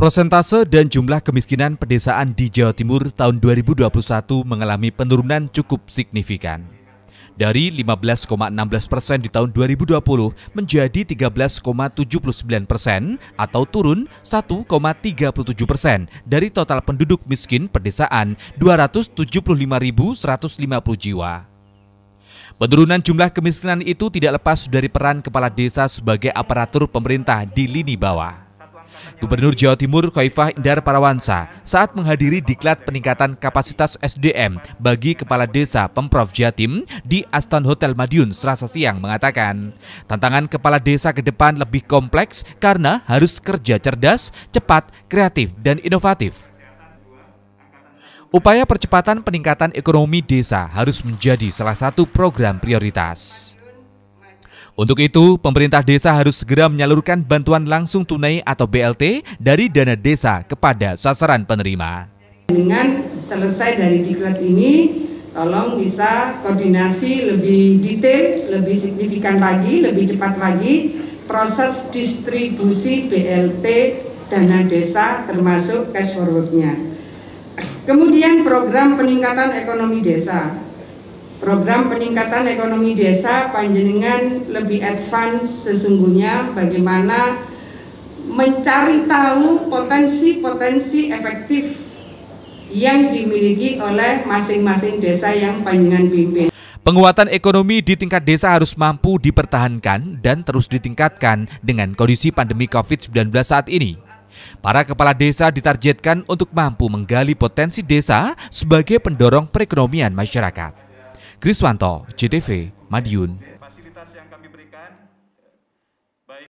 Prosentase dan jumlah kemiskinan pedesaan di Jawa Timur tahun 2021 mengalami penurunan cukup signifikan. Dari 15,16 persen di tahun 2020 menjadi 13,79 persen atau turun 1,37 persen dari total penduduk miskin pedesaan 275.150 jiwa. Penurunan jumlah kemiskinan itu tidak lepas dari peran kepala desa sebagai aparatur pemerintah di lini bawah. Gubernur Jawa Timur Koifah Indar Parawansa saat menghadiri diklat peningkatan kapasitas SDM bagi kepala desa Pemprov Jatim di Aston Hotel Madiun Selasa siang mengatakan, tantangan kepala desa ke depan lebih kompleks karena harus kerja cerdas, cepat, kreatif, dan inovatif. Upaya percepatan peningkatan ekonomi desa harus menjadi salah satu program prioritas. Untuk itu, pemerintah desa harus segera menyalurkan bantuan langsung tunai atau BLT dari dana desa kepada sasaran penerima. Dengan selesai dari diklat ini, tolong bisa koordinasi lebih detail, lebih signifikan lagi, lebih cepat lagi proses distribusi BLT dana desa termasuk cash forwardnya. Kemudian program peningkatan ekonomi desa Program peningkatan ekonomi desa panjenengan lebih advance sesungguhnya bagaimana mencari tahu potensi-potensi efektif yang dimiliki oleh masing-masing desa yang panjenengan pimpin. Penguatan ekonomi di tingkat desa harus mampu dipertahankan dan terus ditingkatkan dengan kondisi pandemi COVID-19 saat ini. Para kepala desa ditargetkan untuk mampu menggali potensi desa sebagai pendorong perekonomian masyarakat. Kriswanto, JTV, Madiun.